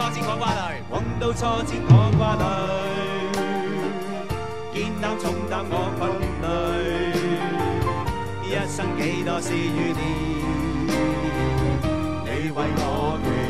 挫折我挂虑，碰到挫折我挂虑，艰难重担我困累，一生几多事与念，你为我。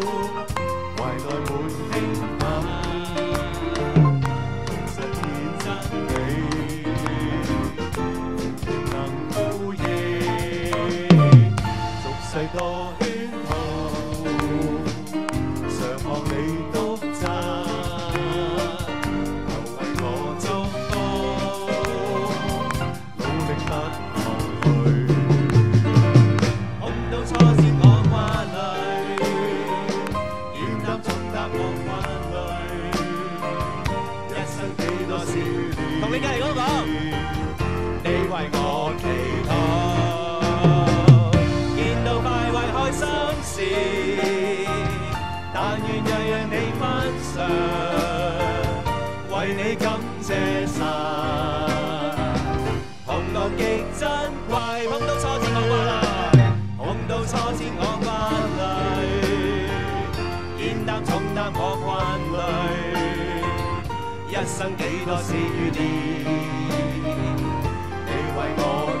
红极珍贵，到我到我肩担重担我一生几多事与你为我。